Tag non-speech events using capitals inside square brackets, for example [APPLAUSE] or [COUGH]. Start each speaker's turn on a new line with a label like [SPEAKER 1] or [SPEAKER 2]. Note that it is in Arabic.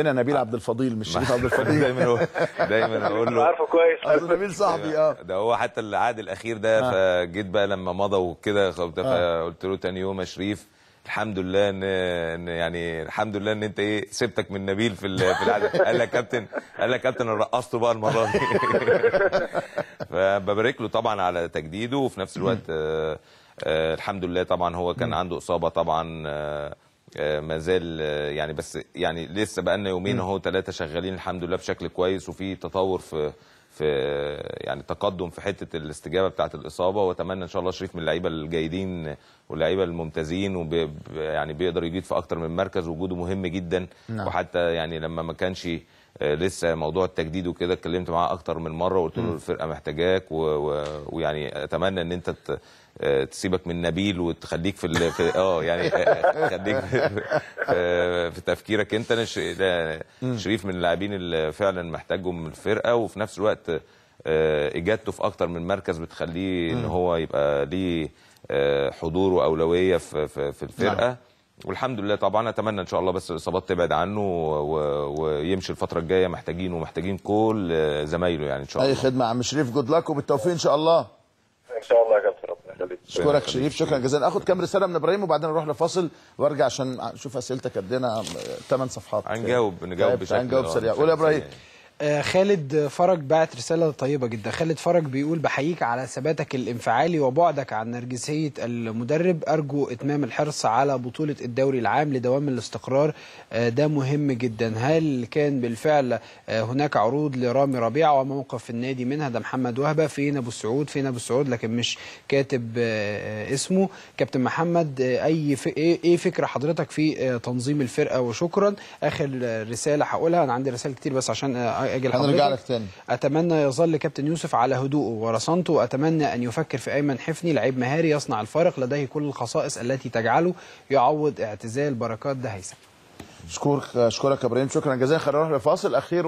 [SPEAKER 1] هنا نبيل عبد الفضيل مش شريف عبد [LAUGHS] الفضيل دايما هو دايما اقول له عارفه كويس نبيل صاحبي اه ده هو حتى العقد الاخير ده آه. فجيت بقى لما مضى وكده فقلت آه. له تاني يوم يا شريف الحمد لله ان يعني الحمد لله ان انت ايه سبتك من نبيل في في العدد [LAUGHS] قال لك كابتن قال لك كابتن انا رقصته بقى المره دي [LAUGHS] فببارك له طبعا على تجديده وفي نفس الوقت آه، الحمد لله طبعا هو كان عنده اصابه طبعا آه، ما زال آه، يعني بس يعني لسه بقى لنا يومين اهو ثلاثه شغالين الحمد لله بشكل كويس وفي تطور في في يعني تقدم في حته الاستجابه بتاعه الاصابه واتمنى ان شاء الله شريف من اللعيبه الجيدين واللعيبه الممتازين وب يعني بيقدر يجيد في اكتر من مركز وجوده مهم جدا نعم. وحتى يعني لما ما كانش آه، لسه موضوع التجديد وكده اتكلمت معاه اكتر من مره وقلت له الفرقه محتاجاك ويعني اتمنى ان انت آه، تسيبك من نبيل وتخليك في, اه يعني [LAUGHS] خليك في, في تفكيرك انت شريف من اللاعبين اللي فعلا محتاجهم الفرقه وفي نفس الوقت آه، اجادته في اكتر من مركز بتخليه ان هو يبقى ليه حضور واولويه في في الفرقه نعم. والحمد لله طبعا اتمنى ان شاء الله بس الاصابات تبعد عنه و... ويمشي الفتره الجايه محتاجينه ومحتاجين كل زمايله يعني ان شاء الله اي خدمه يا عم شريف جود لك وبالتوفيق ان شاء الله ان شاء الله يا كابتن ربنا يخليك اشكرك شريف شكرا جزيلا اخد كام رساله من ابراهيم وبعدين اروح لفاصل وارجع عشان اشوف اسئلتك قدنا إيه. ثمان صفحات هنجاوب نجاوب طيب، بشكل هنجاوب آه، سريع قول يا ابراهيم
[SPEAKER 2] آه، خالد فرج بعت رسالة طيبة جدا خالد فرج بيقول بحييك على ثباتك الانفعالي وبعدك عن نرجسية المدرب أرجو إتمام الحرص على بطولة الدوري العام لدوام الاستقرار آه، ده مهم جدا هل كان بالفعل آه، هناك عروض لرامي ربيعة وموقف النادي منها ده محمد وهبة فين أبو السعود فين أبو السعود لكن مش كاتب اسمه كابتن محمد أي إيه،, إيه فكرة حضرتك في تنظيم الفرقة وشكرا آخر رسالة هقولها أنا عندي رسائل كتير بس عشان اجي هنرجع لك تاني اتمنى يظل كابتن يوسف على هدوءه ورصانته واتمنى ان يفكر في ايمن حفني لعيب مهاري يصنع الفارق لديه كل الخصائص التي تجعله يعوض اعتزال بركات ده هيثم اشكرك اشكرك يا ابراهيم شكرا جزيلا خلينا نروح لفاصل اخير